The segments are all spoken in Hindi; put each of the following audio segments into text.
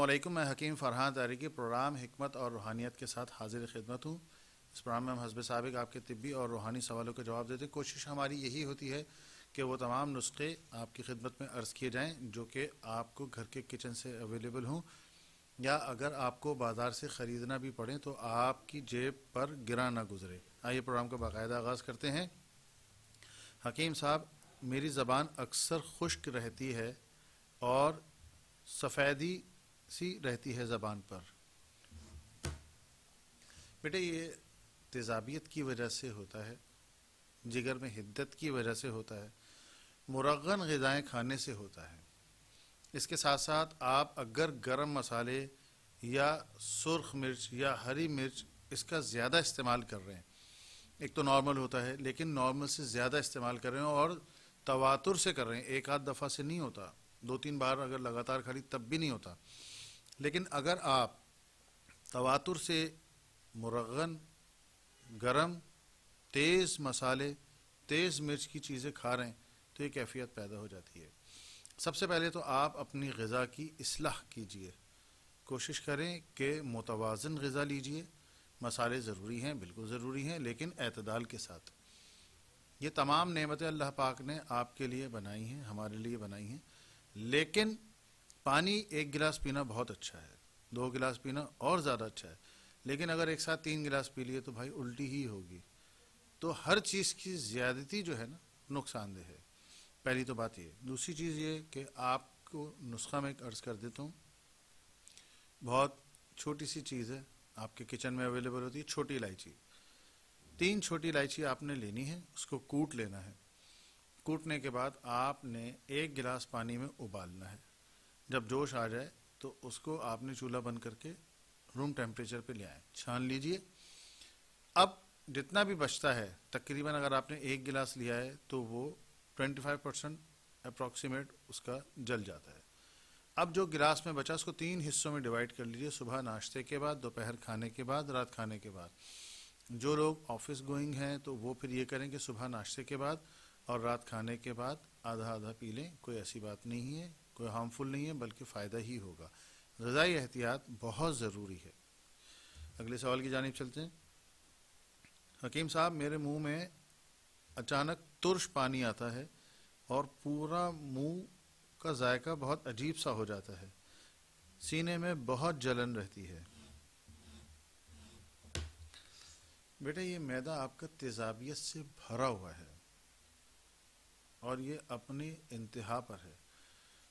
अल्लाम मैं हकीम फरहान तारिकी प्रोग्राम हमत और रूहानियत के साथ हाजिर खिदमत हूँ इस प्रोग्राम में हम हसब साबिक आपके तबी और रूहानी सवालों के जवाब देते कोशिश हमारी यही होती है कि वो तमाम नुस्खे आपकी खिदमत में अर्ज़ किए जाएँ जो कि आपको घर के किचन से अवेलेबल हों या अगर आपको बाज़ार से ख़रीदना भी पड़े तो आपकी जेब पर गिरा ना गुजरे आइए प्रोग्राम का बाकायदा आगाज़ करते हैं हकीम साहब मेरी ज़बान अक्सर खुश्क रहती है और सफ़ेदी सी रहती है ज़बान पर बेटे ये तेजाबियत की वजह से होता है जिगर में हिद्दत की वजह से होता है मुरगन गज़ाएँ खाने से होता है इसके साथ साथ आप अगर गरम मसाले या सुर्ख मिर्च या हरी मिर्च इसका ज़्यादा इस्तेमाल कर रहे हैं एक तो नॉर्मल होता है लेकिन नॉर्मल से ज़्यादा इस्तेमाल कर रहे हैं और तवातुर से कर रहे हैं एक आध दफ़ा से नहीं होता दो तीन बार अगर लगातार खड़ी तब भी नहीं होता लेकिन अगर आप तवातुर से मुरगन गरम तेज़ मसाले तेज़ मिर्च की चीज़ें खा रहे हैं तो ये कैफियत पैदा हो जाती है सबसे पहले तो आप अपनी गज़ा की असलाह कीजिए कोशिश करें कि मुतवाजन गज़ा लीजिए मसाले ज़रूरी हैं बिल्कुल ज़रूरी हैं लेकिन अतदाल के साथ ये तमाम नेमतें अल्लाह पाक ने आपके लिए बनाई हैं हमारे लिए बनाई हैं लेकिन पानी एक गिलास पीना बहुत अच्छा है दो गिलास पीना और ज़्यादा अच्छा है लेकिन अगर एक साथ तीन गिलास पी लिए तो भाई उल्टी ही होगी तो हर चीज़ की ज़्यादती जो है ना नुकसानदेह है पहली तो बात ये दूसरी चीज़ ये कि आपको नुस्खा में एक अर्ज़ कर देता हूँ बहुत छोटी सी चीज़ है आपके किचन में अवेलेबल होती है छोटी इलायची तीन छोटी इलायची आपने लेनी है उसको कूट लेना है कूटने के बाद आपने एक गिलास पानी में उबालना है जब जोश आ जाए तो उसको आपने चूल्हा बंद करके रूम टेम्परेचर पे ले आए छान लीजिए अब जितना भी बचता है तकरीबन अगर आपने एक गिलास लिया है तो वो 25 परसेंट अप्रॉक्सीमेट उसका जल जाता है अब जो गिलास में बचा उसको तीन हिस्सों में डिवाइड कर लीजिए सुबह नाश्ते के बाद दोपहर खाने के बाद रात खाने के बाद जो लोग ऑफिस गोइंग हैं तो वो फिर ये करें कि सुबह नाश्ते के बाद और रात खाने के बाद आधा आधा पी लें कोई ऐसी बात नहीं है कोई हार्मफुल नहीं है बल्कि फ़ायदा ही होगा गज़ाई एहतियात बहुत ज़रूरी है अगले सवाल की जानब चलते हैं हकीम साहब मेरे मुंह में अचानक तुरश पानी आता है और पूरा मुंह का जायका बहुत अजीब सा हो जाता है सीने में बहुत जलन रहती है बेटा ये मैदा आपका तेजाबियत से भरा हुआ है और ये अपने इंतहा पर है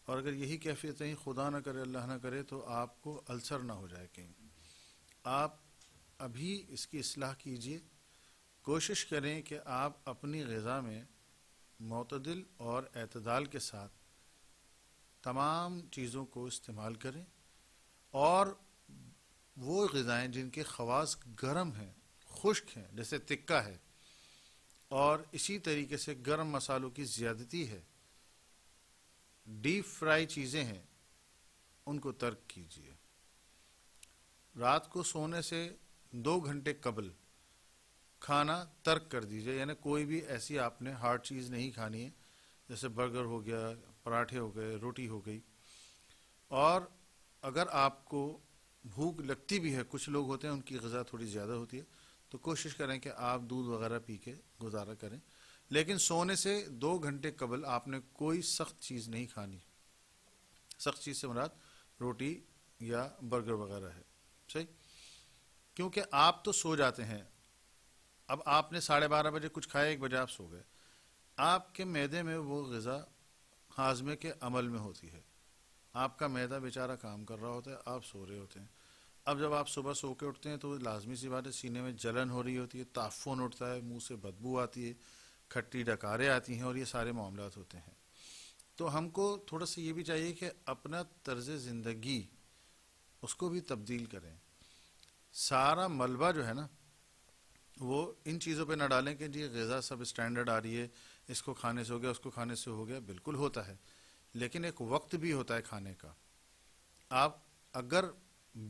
और अगर यही कैफियत है खुदा ना करे अल्लाह ना करे तो आपको अल्सर ना हो जाए कहीं आप अभी इसकी असलाह कीजिए कोशिश करें कि आप अपनी गज़ा में मतदल और अतदाल के साथ तमाम चीज़ों को इस्तेमाल करें और वो गज़ाएँ जिनके खवास गर्म हैं खुश्क हैं जैसे तिक्का है और इसी तरीके से गर्म मसालों की ज़्यादती है डीप फ्राई चीज़ें हैं उनको तर्क कीजिए रात को सोने से दो घंटे कबल खाना तर्क कर दीजिए यानी कोई भी ऐसी आपने हार्ड चीज़ नहीं खानी है जैसे बर्गर हो गया पराठे हो गए रोटी हो गई और अगर आपको भूख लगती भी है कुछ लोग होते हैं उनकी गज़ा थोड़ी ज़्यादा होती है तो कोशिश करें कि आप दूध वगैरह पी के गुजारा करें लेकिन सोने से दो घंटे कबल आपने कोई सख्त चीज़ नहीं खानी सख्त चीज़ से मुराद रोटी या बर्गर वगैरह है सही क्योंकि आप तो सो जाते हैं अब आपने साढ़े बारह बजे कुछ खाया एक बजे आप सो गए आपके मैदे में वो गज़ा हाजमे के अमल में होती है आपका मैदा बेचारा काम कर रहा होता है आप सो रहे होते हैं अब जब आप सुबह सो के उठते हैं तो लाजमी सी बात है सीने में जलन हो रही होती है ताफ़ुन उठता है मुंह से बदबू आती है खट्टी डकारें आती हैं और ये सारे मामला होते हैं तो हमको थोड़ा सा ये भी चाहिए कि अपना तर्ज ज़िंदगी उसको भी तब्दील करें सारा मलबा जो है ना वो इन चीज़ों पे ना डालें कि जी गज़ा सब स्टैंडर्ड आ रही है इसको खाने से हो गया उसको खाने से हो गया बिल्कुल होता है लेकिन एक वक्त भी होता है खाने का आप अगर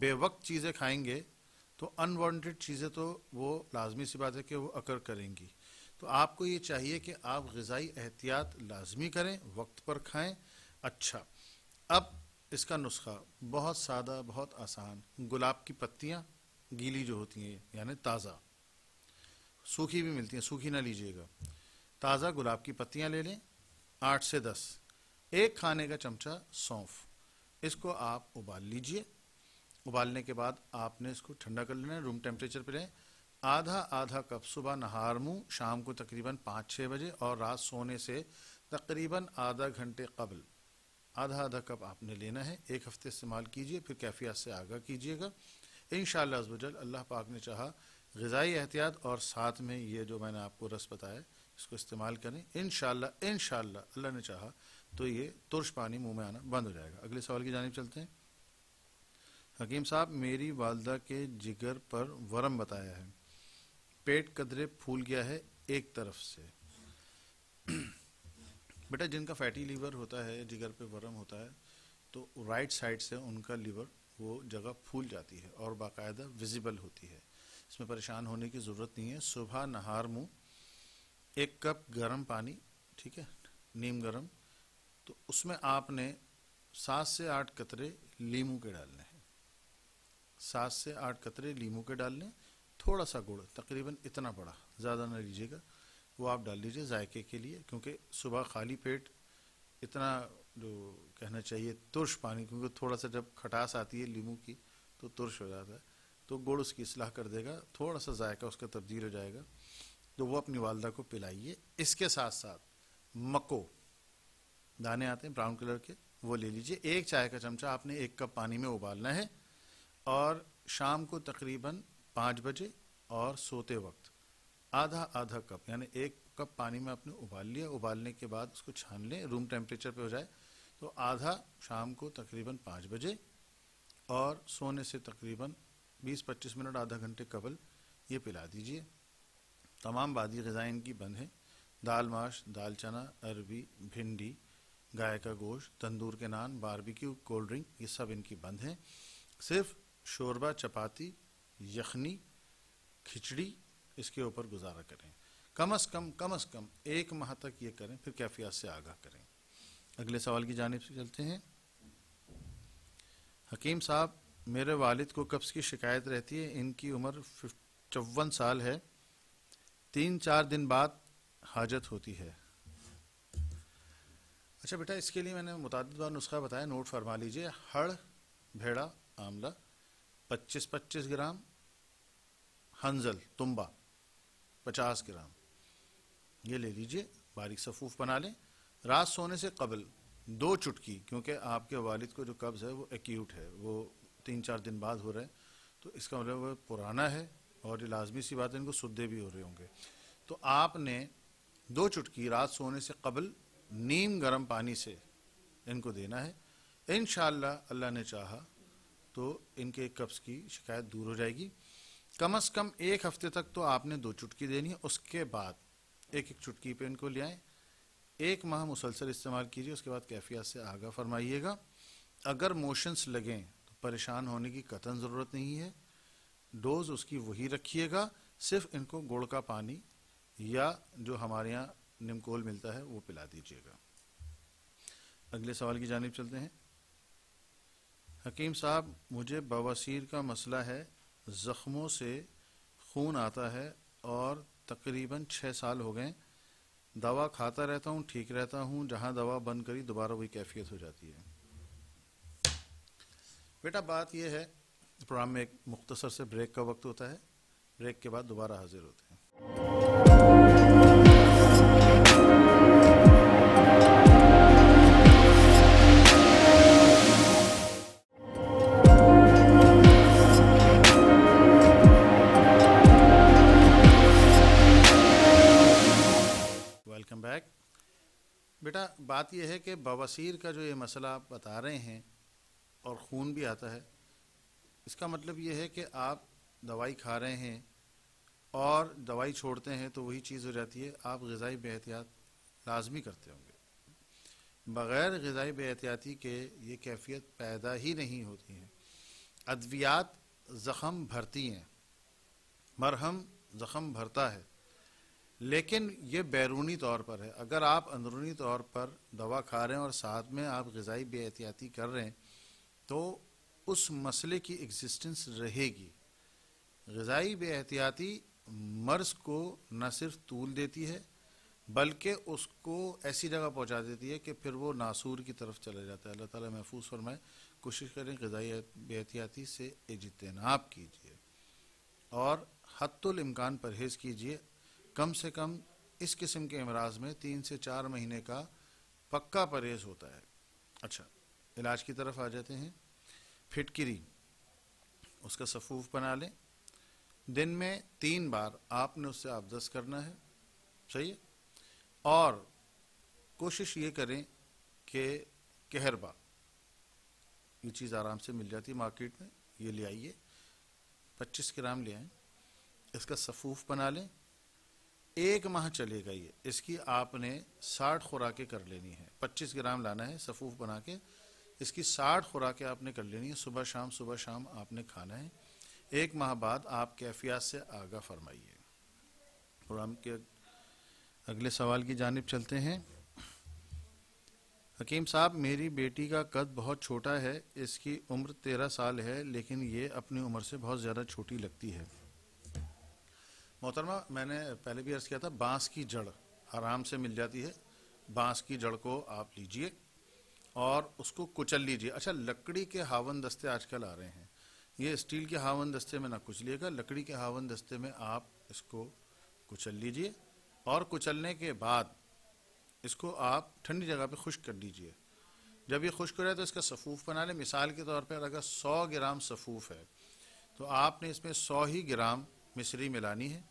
बेवक्त चीज़ें खाएंगे तो अनवांटेड चीज़ें तो वो लाजमी सी बात है कि वो अकर करेंगी तो आपको ये चाहिए कि आप गज़ाई एहतियात लाजमी करें वक्त पर खाएं अच्छा अब इसका नुस्खा बहुत सादा बहुत आसान गुलाब की पत्तियाँ गीली जो होती हैं यानी ताज़ा सूखी भी मिलती हैं सूखी ना लीजिएगा ताज़ा गुलाब की पत्तियाँ ले लें आठ से दस एक खाने का चमचा सौंफ इसको आप उबाल लीजिए उबालने के बाद आपने इसको ठंडा कर लेना है रूम टेम्परेचर पर लें आधा आधा कप सुबह नहार मुँह शाम को तकरीबन पाँच छः बजे और रात सोने से तकरीबन आधा घंटे कबल आधा आधा कप आपने लेना है एक हफ्ते इस्तेमाल कीजिए फिर कैफियत से आगा कीजिएगा इन शजल अल्लाह पाक ने चाहा गज़ाई एहतियात और साथ में ये जो मैंने आपको रस बताया इसको इस्तेमाल करें इन इन अल्लाह ने चाहा तो ये तुरश पानी मुँह में आना बंद हो जाएगा अगले सवाल की जानब चलते हैं हकीम साहब मेरी वालदा के जिगर पर वरम बताया है पेट कदरे फूल गया है एक तरफ से बेटा जिनका फैटी लीवर होता है जिगर पे वर्म होता है तो राइट साइड से उनका लीवर वो जगह फूल जाती है और बाकायदा विजिबल होती है इसमें परेशान होने की ज़रूरत नहीं है सुबह नहार मुँह एक कप गर्म पानी ठीक है नीम गर्म तो उसमें आपने सात से आठ कतरे लीमू के डालने हैं सात से आठ कतरे लीमू के डालने हैं थोड़ा सा गुड़ तकरीबन इतना बड़ा ज़्यादा ना लीजिएगा वो आप डाल लीजिए जायके के लिए क्योंकि सुबह खाली पेट इतना जो कहना चाहिए तुरश पानी क्योंकि थोड़ा सा जब खटास आती है लीमू की तो तुरश हो जाता है तो गुड़ उसकी असलाह कर देगा थोड़ा सा जायका उसका तब्दील हो जाएगा तो वो अपनी वालदा को पिलाइए इसके साथ साथ मको दाने आते हैं ब्राउन कलर के वो ले लीजिए एक चाय का चमचा आपने एक कप पानी में उबालना है और शाम को तकरीबन पाँच बजे और सोते वक्त आधा आधा कप यानी एक कप पानी में आपने उबाल लिया उबालने के बाद उसको छान लें रूम टेम्परेचर पे हो जाए तो आधा शाम को तकरीबन पाँच बजे और सोने से तकरीबन 20-25 मिनट आधा घंटे कबल ये पिला दीजिए तमाम बादी गज़ाएँ की बंद हैं दाल माश दाल चना अरबी भिंडी गाय का गोश्त तंदूर के नान बारबेक्यू कोल्ड ड्रिंक ये सब इनकी बंद हैं सिर्फ शोरबा चपाती यखनी खिचड़ी इसके ऊपर गुजारा करें कम अज़ कम कम अज़ कम एक माह तक ये करें फिर कैफियत से आगाह करें अगले सवाल की जानब से चलते हैं हकीम साहब मेरे वालिद को कब्ज़ की शिकायत रहती है इनकी उम्र चौवन साल है तीन चार दिन बाद हाजत होती है अच्छा बेटा इसके लिए मैंने मुतद बार नुस्खा बताया नोट फरमा लीजिए हड़ भेड़ा आमला पच्चीस पच्चीस ग्राम हंजल तुम्बा पचास ग्राम ये ले लीजिए बारीक सफ़ूफ बना लें रात सोने से कबल दो चुटकी क्योंकि आपके वालिद को जो कब्ज़ है वो एक्यूट है वो तीन चार दिन बाद हो रहा है तो इसका मतलब वो पुराना है और ये लाजमी सी बात है इनको सुद्धे भी हो रहे होंगे तो आपने दो चुटकी रात सोने से कबल नीम गर्म पानी से इनको देना है इन अल्लाह ने चाहा तो इनके कब्ज़ की शिकायत दूर हो जाएगी कम से कम एक हफ्ते तक तो आपने दो चुटकी देनी है उसके बाद एक एक चुटकी पे इनको ले आए एक माह मुसलसल इस्तेमाल कीजिए उसके बाद कैफियत से आगा फरमाइएगा अगर मोशंस लगें तो परेशान होने की कतन ज़रूरत नहीं है डोज़ उसकी वही रखिएगा सिर्फ इनको गुड़ का पानी या जो हमारे यहाँ निमकोल मिलता है वो पिला दीजिएगा अगले सवाल की जानब चलते हैं हकीम साहब मुझे बवासीर का मसला है ज़ख्मों से खून आता है और तकरीबन छः साल हो गए दवा खाता रहता हूँ ठीक रहता हूँ जहाँ दवा बंद करी दोबारा वही कैफियत हो जाती है बेटा बात यह है प्रोग्राम में एक मुख्तसर से ब्रेक का वक्त होता है ब्रेक के बाद दोबारा हाजिर होते हैं बात यह है कि बवासीर का जो ये मसला आप बता रहे हैं और खून भी आता है इसका मतलब ये है कि आप दवाई खा रहे हैं और दवाई छोड़ते हैं तो वही चीज़ हो जाती है आप गज़ाई बेहतियात लाजमी करते होंगे बग़ैर गज़ाई बेहतियाती के ये कैफियत पैदा ही नहीं होती है अद्वियात ज़ख़म भरती हैं मरहम ज़ख़म भरता है लेकिन ये बैरूनी तौर पर है अगर आप अंदरूनी तौर पर दवा खा रहे हैं और साथ में आप गज़ाई बेहतियाती कर रहे हैं तो उस मसले की एग्जिस्टेंस रहेगी गज़ाई बेहतियाती मर्ज़ को न सिर्फ तूल देती है बल्कि उसको ऐसी जगह पहुंचा देती है कि फिर वो नासूर की तरफ चला जाता है अल्लाह ताला महफूज फरमाए कोशिश करें गज़ाई बेहतियाती से इजतनाब कीजिए और हतुल इम्कान परहेज़ कीजिए कम से कम इस किस्म के अमराज में तीन से चार महीने का पक्का परहेज होता है अच्छा इलाज की तरफ आ जाते हैं फिटकिरी उसका सफूफ बना लें दिन में तीन बार आपने उससे आबदस करना है सही है और कोशिश ये करें कि कहरबा ये चीज़ आराम से मिल जाती है मार्केट में ये ले आइए 25 ग्राम ले आएँ इसका सफूफ बना लें एक माह चलेगा ये इसकी आपने साठ खुराकें कर लेनी है पच्चीस ग्राम लाना है सफूफ बना के इसकी साठ खुराकें आपने कर लेनी है सुबह शाम सुबह शाम आपने खाना है एक माह बाद आप कैफियत से आगा फरमाइए प्रोग्राम के अगले सवाल की जानब चलते हैं हकीम साहब मेरी बेटी का कद बहुत छोटा है इसकी उम्र तेरह साल है लेकिन ये अपनी उम्र से बहुत ज़्यादा छोटी लगती है मोहतरमा मैंने पहले भी अर्ज़ किया था बांस की जड़ आराम से मिल जाती है बांस की जड़ को आप लीजिए और उसको कुचल लीजिए अच्छा लकड़ी के हावन दस्ते आजकल आ रहे हैं ये स्टील के हावन दस्ते में ना कुचलिएगा लकड़ी के हावन दस्ते में आप इसको कुचल लीजिए और कुचलने के बाद इसको आप ठंडी जगह पे खुश कर दीजिए जब ये खुश हो तो इसका सफ़ूफ़ बना लें मिसाल के तौर पर अगर सौ ग्राम सफ़ूफ़ है तो आपने इसमें सौ ही ग्राम मिश्री मिलानी है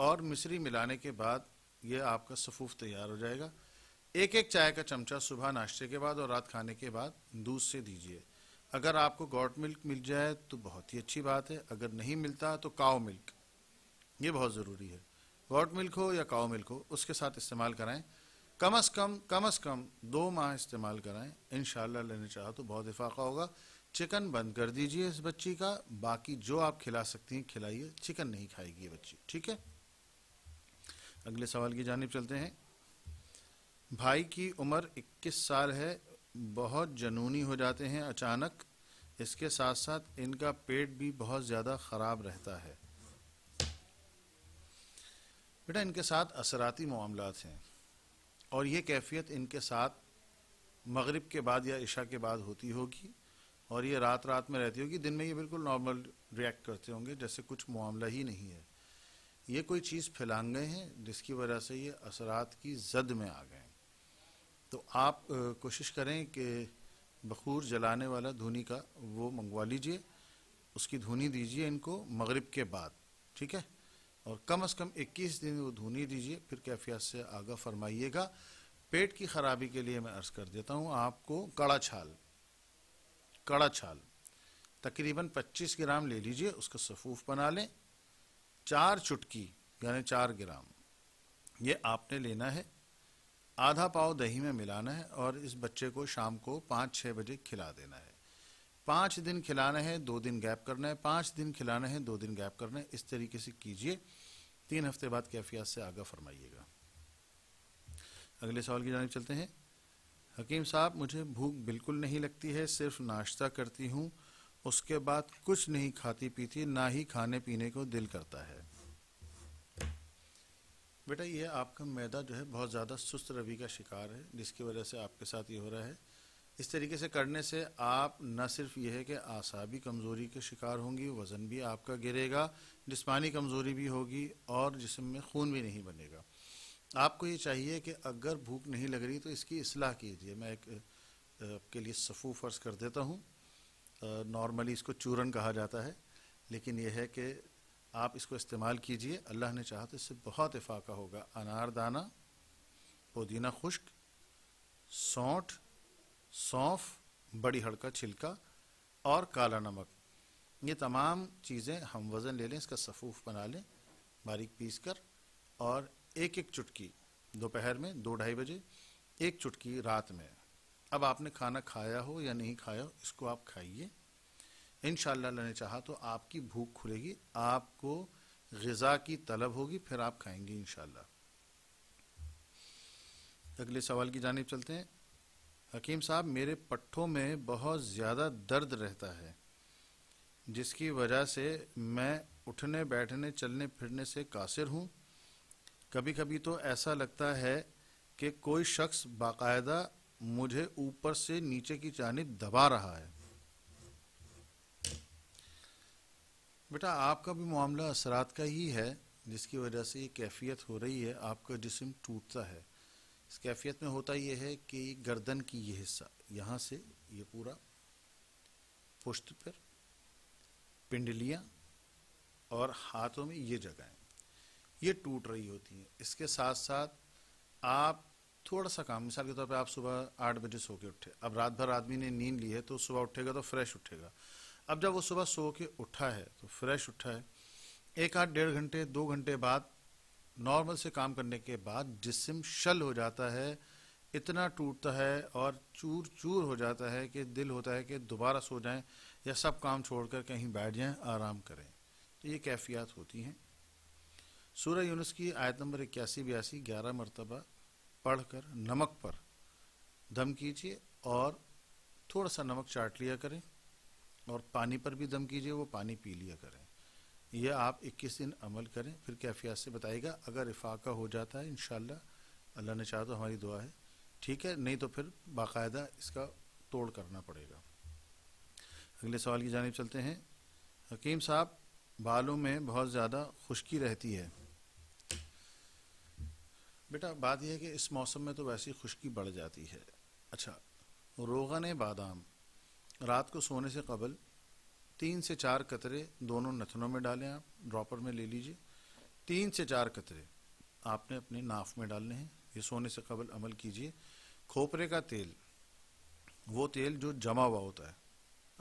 और मिश्री मिलाने के बाद ये आपका सफूफ तैयार हो जाएगा एक एक चाय का चमचा सुबह नाश्ते के बाद और रात खाने के बाद दूध से दीजिए अगर आपको गॉट मिल्क मिल जाए तो बहुत ही अच्छी बात है अगर नहीं मिलता तो काओ मिल्क ये बहुत ज़रूरी है गॉट मिल्क हो या काओ मिल्क हो उसके साथ इस्तेमाल कराएं कम अज़ कम कम अज़ कम दो माह इस्तेमाल कराएं इन लेने चाहो तो बहुत इफाक़ा होगा चिकन बंद कर दीजिए इस बच्ची का बाकी जो आप खिला सकती हैं खिलाइए चिकन नहीं खाएगी ये बच्ची ठीक है अगले सवाल की जानब चलते हैं भाई की उम्र 21 साल है बहुत जनूनी हो जाते हैं अचानक इसके साथ साथ इनका पेट भी बहुत ज़्यादा ख़राब रहता है बेटा इनके साथ असराती मामला हैं और ये कैफियत इनके साथ मगरिब के बाद या इशा के बाद होती होगी और ये रात रात में रहती होगी दिन में ये बिल्कुल नॉर्मल रिएक्ट करते होंगे जैसे कुछ मामला ही नहीं है ये कोई चीज़ फैलांग गए हैं जिसकी वजह से ये असरात की जद में आ गए तो आप कोशिश करें कि बखूर जलाने वाला धुनी का वो मंगवा लीजिए उसकी धुनी दीजिए इनको मगरिब के बाद ठीक है और कम अज़ कम 21 दिन वो धुनी दीजिए फिर कैफियत से आगा फरमाइएगा पेट की ख़राबी के लिए मैं अर्ज़ कर देता हूँ आपको कड़ा छाल कड़ा छाल तकरीबन 25 ग्राम ले लीजिए उसका सफूफ बना लें चार चुटकी यानी चार ग्राम ये आपने लेना है आधा पाव दही में मिलाना है और इस बच्चे को शाम को पाँच छः बजे खिला देना है पाँच दिन खिलाना है दो दिन गैप करना है पाँच दिन खिलाना है दो दिन गैप करना है इस तरीके से कीजिए तीन हफ्ते बाद कैफियत से आगा फरमाइएगा अगले सवाल की जानब चलते हैं हकीम साहब मुझे भूख बिल्कुल नहीं लगती है सिर्फ नाश्ता करती हूँ उसके बाद कुछ नहीं खाती पीती ना ही खाने पीने को दिल करता है बेटा ये आपका मैदा जो है बहुत ज़्यादा सुस्त रवि का शिकार है जिसकी वजह से आपके साथ ये हो रहा है इस तरीके से करने से आप न सिर्फ यह है कि आसाबी कमज़ोरी के शिकार होंगी वज़न भी आपका गिरेगा जिसमानी कमज़ोरी भी होगी और जिसम में खून भी नहीं बनेगा आपको ये चाहिए कि अगर भूख नहीं लग रही तो इसकी असलाह कीजिए मैं एक आपके लिए सफ़ू फ़र्ज़ कर देता हूँ नॉर्मली इसको चूरन कहा जाता है लेकिन यह है कि आप इसको इस्तेमाल कीजिए अल्लाह ने चाहा तो इससे बहुत इफाका होगा अनार दाना पुदीना खुश्क सौठ सौंफ बड़ी हड़का छिलका और काला नमक ये तमाम चीज़ें हम वज़न ले लें इसका सफ़ूफ बना लें बारीक पीस कर और एक एक चुटकी दोपहर में दो ढाई बजे एक चुटकी रात में अब आपने खाना खाया हो या नहीं खाया हो इसको आप खाइए इन ने चाहा तो आपकी भूख खुलेगी आपको गज़ा की तलब होगी फिर आप खाएंगे इन अगले सवाल की जानब चलते हैं हकीम साहब मेरे पट्ठों में बहुत ज़्यादा दर्द रहता है जिसकी वजह से मैं उठने बैठने चलने फिरने से कासिर हूँ कभी कभी तो ऐसा लगता है कि कोई शख्स बाकायदा मुझे ऊपर से नीचे की जानब दबा रहा है बेटा आपका भी मामला असरात का ही है जिसकी वजह से ये कैफियत हो रही है आपका जिसम टूटता है इस कैफियत में होता यह है कि गर्दन की ये हिस्सा यहाँ से ये पूरा पुश्त पर पिंडलियाँ और हाथों में ये जगह ये टूट रही होती है इसके साथ साथ आप थोड़ा सा काम मिसाल के तौर पर आप सुबह आठ बजे सो के उठे अब रात भर आदमी ने नींद ली है तो सुबह उठेगा तो फ्रेश उठेगा अब जब वो सुबह सो के उठा है तो फ्रेश उठा है एक आध डेढ़ घंटे दो घंटे बाद नॉर्मल से काम करने के बाद जिसम शल हो जाता है इतना टूटता है और चूर चूर हो जाता है कि दिल होता है कि दोबारा सो जाएं या सब काम छोड़कर कहीं बैठ जाएं आराम करें तो ये कैफियत होती हैं सूर्य यूनुस की आयत नंबर इक्यासी बयासी ग्यारह मरतबा पढ़ कर नमक पर दम कीजिए और थोड़ा सा नमक चाट लिया करें और पानी पर भी दम कीजिए वो पानी पी लिया करें यह आप इक्कीस दिन अमल करें फिर कैफियात से बताएगा अगर इफाका हो जाता है इन अल्लाह ने चाह तो हमारी दुआ है ठीक है नहीं तो फिर बाकायदा इसका तोड़ करना पड़ेगा अगले सवाल की जानब चलते हैं हकीम साहब बालों में बहुत ज़्यादा खुश्की रहती है बेटा बात यह है कि इस मौसम में तो वैसी खुश्की बढ़ जाती है अच्छा रोगन बादाम रात को सोने से कबल तीन से चार कतरे दोनों नथनों में डालें आप ड्रॉपर में ले लीजिए तीन से चार कतरे आपने अपने नाफ में डालने हैं ये सोने से कबल अमल कीजिए खोपरे का तेल वो तेल जो जमा हुआ होता है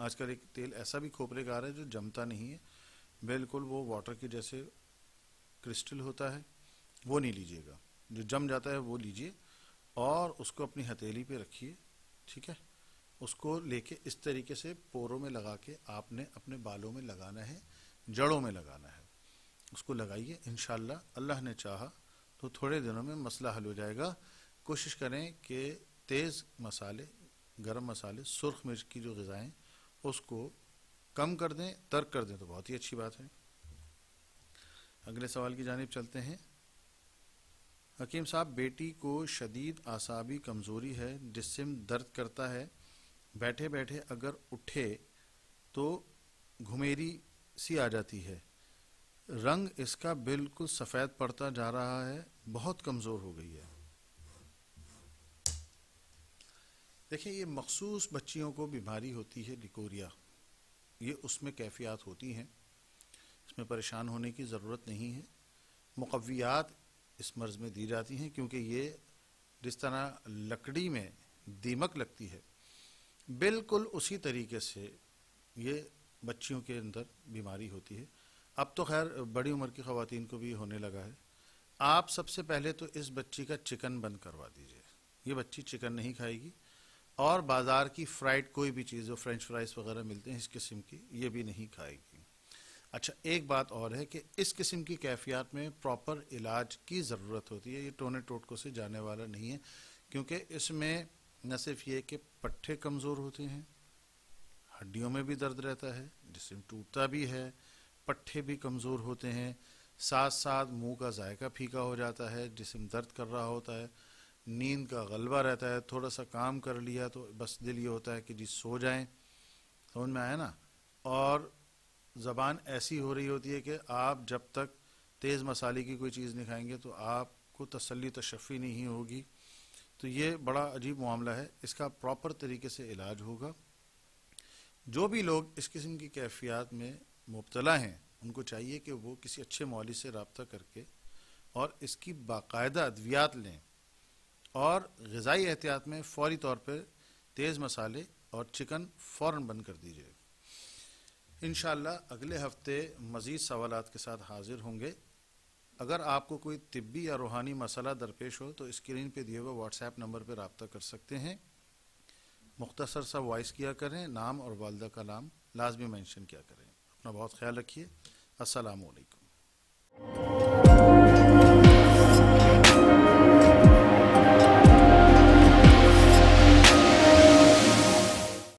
आजकल एक तेल ऐसा भी खोपरे का आ रहा है जो जमता नहीं है बिल्कुल वो वाटर के जैसे क्रिस्टल होता है वो नहीं लीजिएगा जो जम जाता है वो लीजिए और उसको अपनी हथेली पे रखिए ठीक है उसको लेके इस तरीके से पोरों में लगा के आपने अपने बालों में लगाना है जड़ों में लगाना है उसको लगाइए इन अल्लाह ने चाहा तो थोड़े दिनों में मसला हल हो जाएगा कोशिश करें कि तेज़ मसाले गरम मसाले सुरख मिर्च की जो गज़ाएँ उसको कम कर दें तर्क कर दें तो बहुत ही अच्छी बात है अगले सवाल की जानब चलते हैं हकीम साहब बेटी को शदीद आसाबी कमज़ोरी है जिसम दर्द करता है बैठे बैठे अगर उठे तो घुमेरी सी आ जाती है रंग इसका बिल्कुल सफ़ेद पड़ता जा रहा है बहुत कमज़ोर हो गई है देखिए ये मखसूस बच्चियों को बीमारी होती है लिकोरिया ये उसमें कैफियात होती हैं इसमें परेशान होने की ज़रूरत नहीं है मकवियात इस मर्ज में दी जाती हैं क्योंकि ये जिस तरह लकड़ी में दीमक लगती है बिल्कुल उसी तरीके से ये बच्चियों के अंदर बीमारी होती है अब तो खैर बड़ी उम्र की खातन को भी होने लगा है आप सबसे पहले तो इस बच्ची का चिकन बंद करवा दीजिए ये बच्ची चिकन नहीं खाएगी और बाज़ार की फ्राइड कोई भी चीज़ जो फ्रेंच फ्राइज वगैरह मिलते हैं इस किस्म की ये भी नहीं खाएगी अच्छा एक बात और है कि इस किस्म की कैफियत में प्रॉपर इलाज की ज़रूरत होती है ये टोने टोटको से जाने वाला नहीं है क्योंकि इसमें न सिर्फ ये कि पट्ठे कमज़ोर होते हैं हड्डियों में भी दर्द रहता है जिसम टूटता भी है पट्ठे भी कमज़ोर होते हैं साथ साथ मुंह का जायका फीका हो जाता है जिसम दर्द कर रहा होता है नींद का गलबा रहता है थोड़ा सा काम कर लिया तो बस दिल ये होता है कि जी सो जाएं समझ में आया ना और ज़बान ऐसी हो रही होती है कि आप जब तक तेज़ मसाले की कोई चीज़ नहीं खाएंगे तो आपको तसली तशफ़ी तो नहीं होगी तो ये बड़ा अजीब मामला है इसका प्रॉपर तरीके से इलाज होगा जो भी लोग इस किस्म की कैफियत में मुबतला हैं उनको चाहिए कि वो किसी अच्छे मौली से रबता करके और इसकी बाकायदा अद्वियात लें और गज़ाई एहतियात में फौरी तौर पर तेज़ मसाले और चिकन फ़ौर बंद कर दीजिएगा इन अगले हफ्ते मज़ीद सवाल के साथ हाजिर होंगे अगर आपको कोई तिब्बी या रूहानी मसला दरपेश हो तो स्क्रीन पे दिए हुए व्हाट्सएप नंबर पर रबता कर सकते हैं मुख्तसर सा वॉइस किया करें नाम और वालदा का नाम लाजमी मैंशन किया करें अपना बहुत ख्याल रखिए असलकम